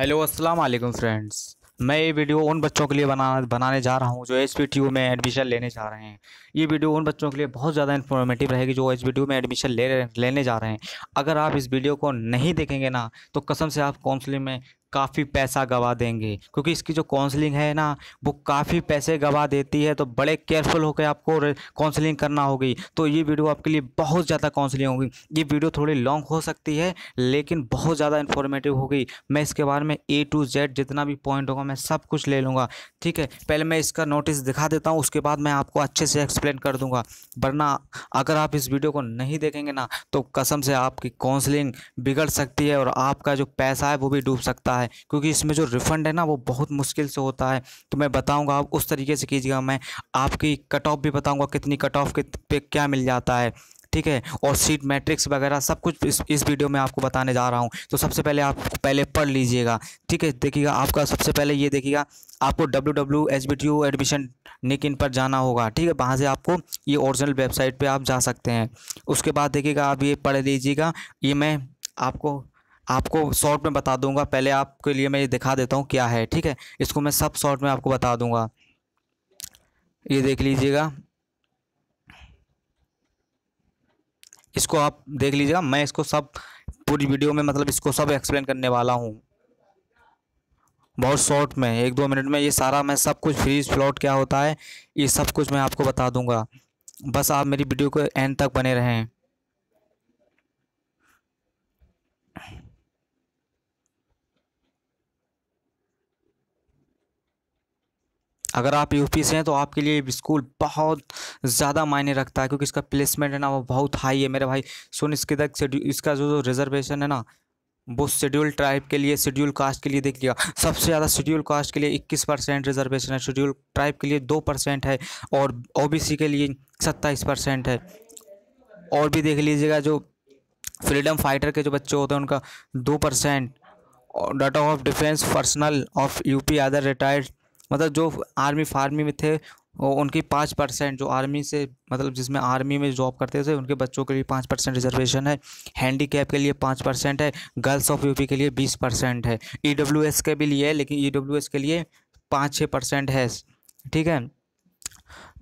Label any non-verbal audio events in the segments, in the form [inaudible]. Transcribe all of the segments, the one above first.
hello अस्सलाम वालेकुम friends मैं ये वीडियो उन बच्चों के लिए बना बनाने जा रहा हूँ जो एच में एडमिशन लेने जा रहे हैं ये वीडियो उन बच्चों के लिए बहुत ज़्यादा इन्फॉर्मेटिव रहेगी जो एच में एडमिशन ले लेने जा रहे हैं अगर आप इस वीडियो को नहीं देखेंगे ना तो कसम से आप काउंसलिंग में काफ़ी पैसा गवा देंगे क्योंकि इसकी जो काउंसलिंग है ना वो काफ़ी पैसे गवा देती है तो बड़े केयरफुल होकर आपको काउंसलिंग करना होगी तो ये वीडियो आपके लिए बहुत ज़्यादा काउंसलिंग होगी ये वीडियो थोड़ी लॉन्ग हो सकती है लेकिन बहुत ज़्यादा इन्फॉर्मेटिव होगी मैं इसके बारे में ए टू जेड जितना भी पॉइंट होगा मैं सब कुछ ले लूँगा ठीक है पहले मैं इसका नोटिस दिखा देता हूँ उसके बाद मैं आपको अच्छे से एक्सप्लेन कर दूँगा वरना अगर आप इस वीडियो को नहीं देखेंगे ना तो कसम से आपकी काउंसलिंग बिगड़ सकती है और आपका जो पैसा है वो भी डूब सकता है है क्योंकि इसमें जो रिफ़ंड है ना वो बहुत मुश्किल से होता है तो मैं बताऊँगा आप उस तरीके से कीजिएगा मैं आपकी कट ऑफ भी बताऊँगा कितनी कट ऑफ पे क्या मिल जाता है ठीक है और सीट मैट्रिक्स वगैरह सब कुछ इस इस वीडियो में आपको बताने जा रहा हूँ तो सबसे पहले आप पहले पढ़ लीजिएगा ठीक है देखिएगा आपका सबसे पहले ये देखिएगा आपको W W H B T O admission nic in पर जाना होगा ठीक है वहाँ से आपको ये ओरिजिनल वेबसाइट पे आप जा सकते हैं उसके बाद देखिएगा आप ये पढ़ लीजिएगा ये मैं आपको आपको शॉर्ट में बता दूंगा पहले आपके लिए मैं ये दिखा देता हूँ क्या है ठीक है इसको मैं सब शॉर्ट में आपको बता दूंगा ये देख लीजिएगा इसको आप देख लीजिएगा मैं इसको सब पूरी वीडियो में मतलब इसको सब एक्सप्लेन करने वाला हूँ बहुत शॉर्ट में एक दो मिनट में ये सारा मैं सब कुछ फ्रीज फ्लॉट क्या होता है ये सब कुछ मैं आपको बता दूंगा बस आप मेरी वीडियो को एंड तक बने रहें अगर आप यूपी से हैं तो आपके लिए स्कूल बहुत ज़्यादा मायने रखता है क्योंकि इसका प्लेसमेंट है ना वो बहुत हाई है मेरे भाई सुन इसके तक इसका जो रिजर्वेशन है ना वो शेड्यूल ट्राइब के लिए शेड्यूल कास्ट के लिए देख लिया सबसे ज़्यादा शेड्यूल कास्ट के लिए 21 परसेंट रिजर्वेशन है शेड्यूल ट्राइब के लिए दो परसेंट है और ओबीसी के लिए सत्ताईस परसेंट है और भी देख लीजिएगा जो फ्रीडम फाइटर के जो बच्चे होते हैं उनका दो percent data of defence personnel of UP other retired मतलब जो आर्मी फार्मी में थे उनकी पाँच परसेंट जो आर्मी से मतलब जिसमें आर्मी में जॉब करते थे उनके बच्चों के लिए पाँच परसेंट रिजर्वेशन है हैंडी कैप के लिए पाँच परसेंट है गर्ल्स ऑफ यूपी के लिए बीस परसेंट है ई डब्ल्यू एस के भी लिए है लेकिन ई डब्ल्यू एस के लिए पाँच छः परसेंट है ठीक है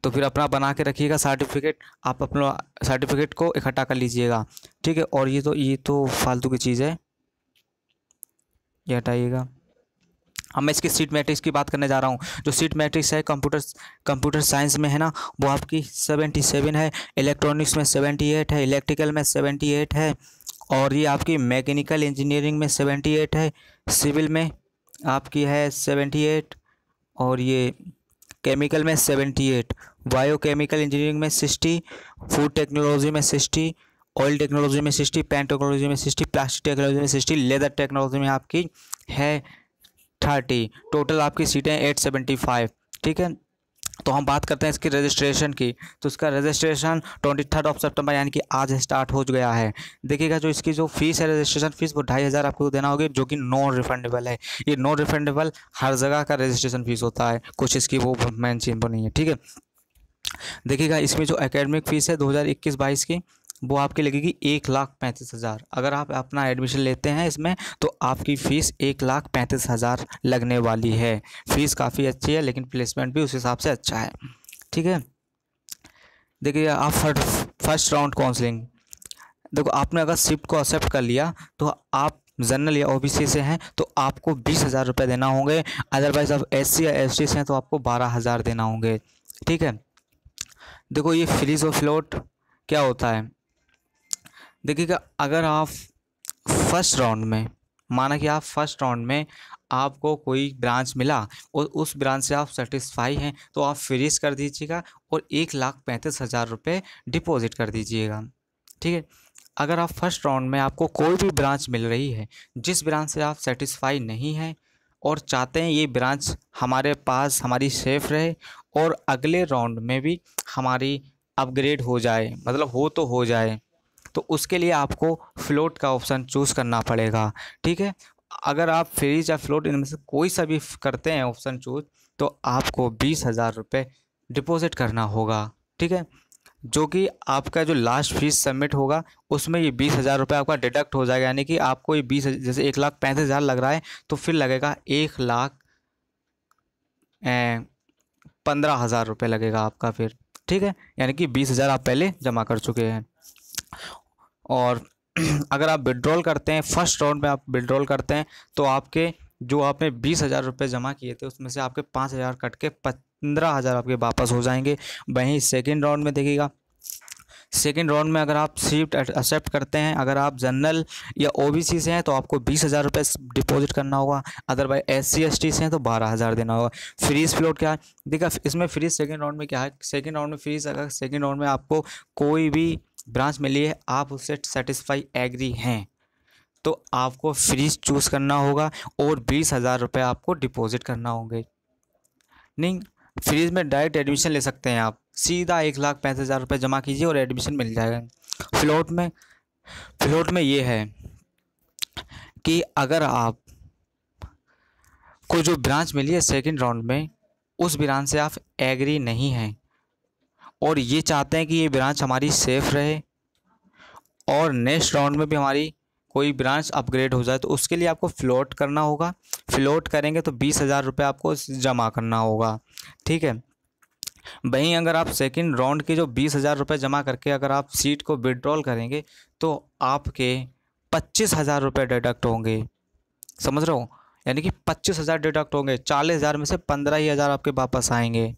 तो फिर अपना बना के रखिएगा सर्टिफिकेट आप अपना सर्टिफिकेट को इकट्ठा कर लीजिएगा ठीक है और ये तो ये तो फालतू की चीज़ है ये हटाइएगा अब मैं इसकी सीट मैट्रिक्स की बात करने जा रहा हूँ जो सीट मैट्रिक्स है कंप्यूटर कंप्यूटर साइंस में है ना वो आपकी सेवेंटी सेवन है इलेक्ट्रॉनिक्स में सेवेंटी एट है इलेक्ट्रिकल में सेवेंटी एट है और ये आपकी मैकेनिकल इंजीनियरिंग में सेवेंटी एट है सिविल में आपकी है सेवेंटी एट और ये केमिकल में seventy eight bio chemical engineering में सिक्सटी फूड टेक्नोलॉजी में सिक्सटी ऑयल टेक्नोलॉजी में सिक्सटी पेन टेक्नोलॉजी में सिक्सटी प्लास्टिक टेक्नोलॉजी में सिक्सटी लेदर टेक्नोलॉजी में आपकी है थर्टी टोटल आपकी सीटें एट सेवेंटी फाइव ठीक है तो हम बात करते हैं इसकी रजिस्ट्रेशन की तो इसका registration twenty third of September यानी कि आज स्टार्ट हो गया है देखिएगा जो इसकी जो फीस है रजिस्ट्रेशन फीस वो ढाई हज़ार आपको देना होगी जो कि नॉन रिफंडेबल है ये नॉन रिफंडेबल हर जगह का रजिस्ट्रेशन फीस होता है कुछ इसकी वो मेन चीज तो नहीं है ठीक है देखिएगा इसमें जो एकेडमिक फ़ीस है 2021-22 की वो आपकी लगेगी एक लाख पैंतीस हज़ार अगर आप अपना एडमिशन लेते हैं इसमें तो आपकी फ़ीस एक लाख पैंतीस हज़ार लगने वाली है फ़ीस काफ़ी अच्छी है लेकिन प्लेसमेंट भी उस हिसाब से अच्छा है ठीक है देखिए आप फर्स्ट राउंड काउंसलिंग देखो आपने अगर शिफ्ट को एक्सेप्ट कर लिया तो आप जनरल या ओबीसी से हैं तो आपको बीस हज़ार रुपये देना होंगे अदरवाइज़ आप एससी या एसटी से हैं तो आपको बारह हज़ार देना होंगे ठीक है देखो ये फ्रीज और फ्लोट क्या होता है देखिएगा अगर आप फर्स्ट राउंड में माना कि आप फर्स्ट राउंड में आपको कोई ब्रांच मिला और उस ब्रांच से आप सेटिस्फाई हैं तो आप फ्रीज कर दीजिएगा और एक लाख पैंतीस हज़ार रुपये डिपॉज़िट कर दीजिएगा ठीक है अगर आप फर्स्ट राउंड में आपको कोई भी ब्रांच मिल रही है जिस ब्रांच से आप सेटिस्फाई नहीं हैं और चाहते हैं ये ब्रांच हमारे पास हमारी सेफ़ रहे और अगले राउंड में भी हमारी अपग्रेड हो जाए मतलब हो तो हो जाए तो उसके लिए आपको फ्लोट का ऑप्शन चूज़ करना पड़ेगा ठीक है अगर आप फ्रीज या फ्लोट इनमें से कोई सा भी करते हैं ऑप्शन चूज तो आपको बीस हज़ार रुपये डिपोजिट करना होगा ठीक है जो कि आपका जो लास्ट फीस सबमिट होगा उसमें ये बीस हज़ार रुपये आपका डिडक्ट हो जाएगा यानी कि आपको ये बीस जैसे एक लाख पैंतीस हज़ार लग रहा है तो फिर लगेगा एक लाख पंद्रह हज़ार रुपये लगेगा आपका फिर ठीक है यानी कि बीस हज़ार आप पहले जमा कर चुके हैं और [clears throat] अगर आप विड्रॉल करते हैं फर्स्ट राउंड में आप विड्रॉल करते हैं तो आपके जो आपने बीस हज़ार रुपये जमा किए थे उसमें से आपके पाँच हज़ार कट के पंद्रह हज़ार आपके वापस हो जाएंगे वहीं सेकेंड राउंड में देखिएगा सेकेंड राउंड में अगर आप स्विफ्ट एक्सेप्ट करते हैं अगर आप जनरल या ओ से हैं तो आपको बीस हज़ार रुपये डिपोजिट करना होगा otherwise S C S T से हैं तो बारह हज़ार देना होगा फ्रीज फ्लोट क्या है देखा इसमें फ्रीज सेकेंड राउंड में क्या है सेकेंड राउंड में फ्रीज अगर सेकेंड राउंड में आपको कोई भी ब्रांच मिली है आप उससे सेटिस्फाई एग्री हैं तो आपको फ्रीज चूज़ करना होगा और बीस हज़ार रुपये आपको डिपॉज़िट करना होंगे नहीं फ्रीज में डायरेक्ट एडमिशन ले सकते हैं आप सीधा एक लाख पैंतीस हज़ार रुपये जमा कीजिए और एडमिशन मिल जाएगा फ्लोट में फ्लोट में ये है कि अगर आप को जो ब्रांच मिली है सेकेंड राउंड में उस ब्रांच से आप एग्री नहीं हैं और ये चाहते हैं कि ये ब्रांच हमारी सेफ़ रहे और नेक्स्ट राउंड में भी हमारी कोई ब्रांच अपग्रेड हो जाए तो उसके लिए आपको फ्लोट करना होगा फ्लोट करेंगे तो बीस हज़ार रुपये आपको जमा करना होगा ठीक है वहीं अगर आप सेकंड राउंड के जो बीस हज़ार रुपये जमा करके अगर आप सीट को विड्रॉल करेंगे तो आपके पच्चीस हज़ार रुपये डिडक्ट होंगे समझ रहे हो यानी कि पच्चीस हज़ार डिडक्ट होंगे चालीस हज़ार में से पंद्रह ही हज़ार आपके वापस आएंगे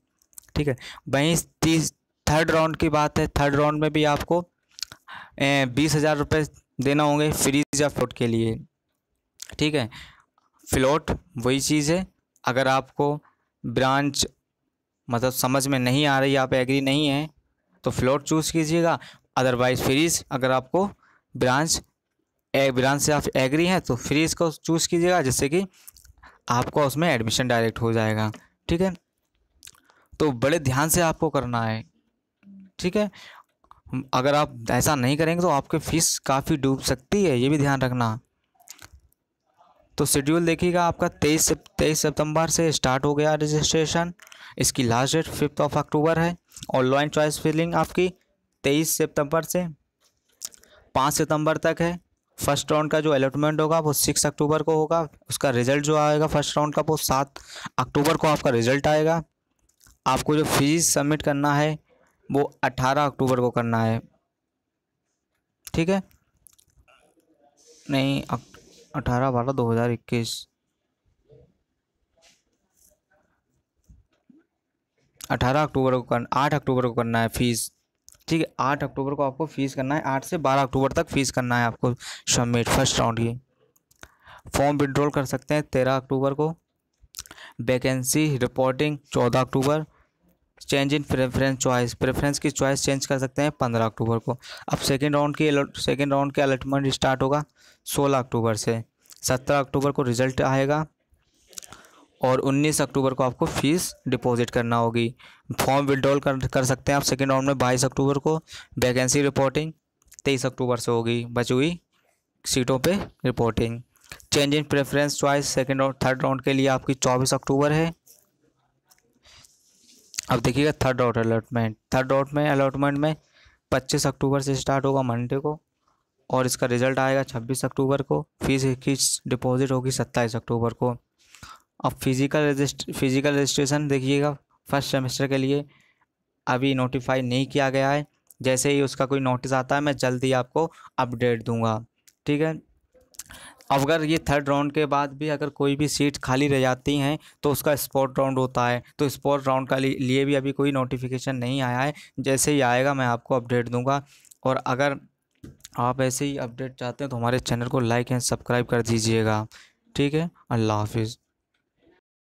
ठीक है वहीं तीस थर्ड राउंड की बात है थर्ड राउंड में भी आपको बीस हज़ार रुपये देना होंगे फ्रीज या फ्लोट के लिए ठीक है फ्लोट वही चीज़ है अगर आपको ब्रांच मतलब समझ में नहीं आ रही आप एग्री नहीं हैं तो फ्लोट चूज़ कीजिएगा अदरवाइज़ फ्रीज अगर आपको ब्रांच एक ब्रांच से आप एग्री हैं तो फ्रीज को चूज़ कीजिएगा जिससे कि आपका उसमें एडमिशन डायरेक्ट हो जाएगा ठीक है तो बड़े ध्यान से आपको करना है ठीक है अगर आप ऐसा नहीं करेंगे तो आपके फ़ीस काफ़ी डूब सकती है ये भी ध्यान रखना तो शेड्यूल देखिएगा आपका तेईस से तेईस सितंबर से स्टार्ट हो गया रजिस्ट्रेशन इसकी last date fifth of October है और लॉ एंड चॉइस फिलिंग आपकी तेईस सितंबर से पाँच सितंबर तक है फर्स्ट राउंड का जो अलॉटमेंट होगा वो सिक्स अक्टूबर को होगा उसका रिजल्ट जो आएगा फर्स्ट राउंड का वो सात अक्टूबर को आपका रिजल्ट आएगा आपको जो फीस सबमिट करना है वो 18 अक्टूबर को करना है ठीक है नहीं अठारह बारह दो हज़ार इक्कीस अठारह अक्टूबर को करना आठ अक्टूबर को करना है फ़ीस ठीक है आठ अक्टूबर को आपको फ़ीस करना है आठ से बारह अक्टूबर तक फ़ीस करना है आपको सबमिट फर्स्ट राउंड की फॉर्म विड्रॉल कर सकते हैं तेरह अक्टूबर को वैकेंसी रिपोर्टिंग चौदह October change in preference choice preference की चॉइस चेंज कर सकते हैं पंद्रह अक्टूबर को अब सेकेंड राउंड की सेकेंड राउंड के अलॉटमेंट स्टार्ट होगा सोलह अक्टूबर से सत्रह अक्टूबर को रिजल्ट आएगा और 19 अक्टूबर को आपको फीस डिपॉजिट करना होगी फॉर्म विड्रॉल कर कर सकते हैं आप सेकेंड राउंड में बाईस अक्टूबर को वैकेंसी रिपोर्टिंग तेईस अक्टूबर से होगी बची हुई सीटों पे reporting change in preference choice second और थर्ड राउंड के लिए आपकी चौबीस अक्टूबर है अब देखिएगा third order allotment third order में अलॉटमेंट में पच्चीस अक्टूबर से स्टार्ट होगा मंडे को और इसका रिजल्ट आएगा छब्बीस अक्टूबर को फीस की डिपॉजिट होगी सत्ताईस अक्टूबर को अब फिज़िकल रजिस्ट फिज़िकल रजिस्ट्रेशन देखिएगा फर्स्ट सेमेस्टर के लिए अभी नोटिफाई नहीं किया गया है जैसे ही उसका कोई नोटिस आता है मैं जल्दी आपको अपडेट दूंगा ठीक है अगर ये थर्ड राउंड के बाद भी अगर कोई भी सीट खाली रह जाती हैं तो उसका स्पॉट राउंड होता है तो स्पॉट राउंड का लिए भी अभी कोई नोटिफिकेशन नहीं आया है जैसे ही आएगा मैं आपको अपडेट दूंगा और अगर आप ऐसे ही अपडेट चाहते हैं तो हमारे चैनल को लाइक एंड सब्सक्राइब कर दीजिएगा ठीक है अल्लाह हाफिज़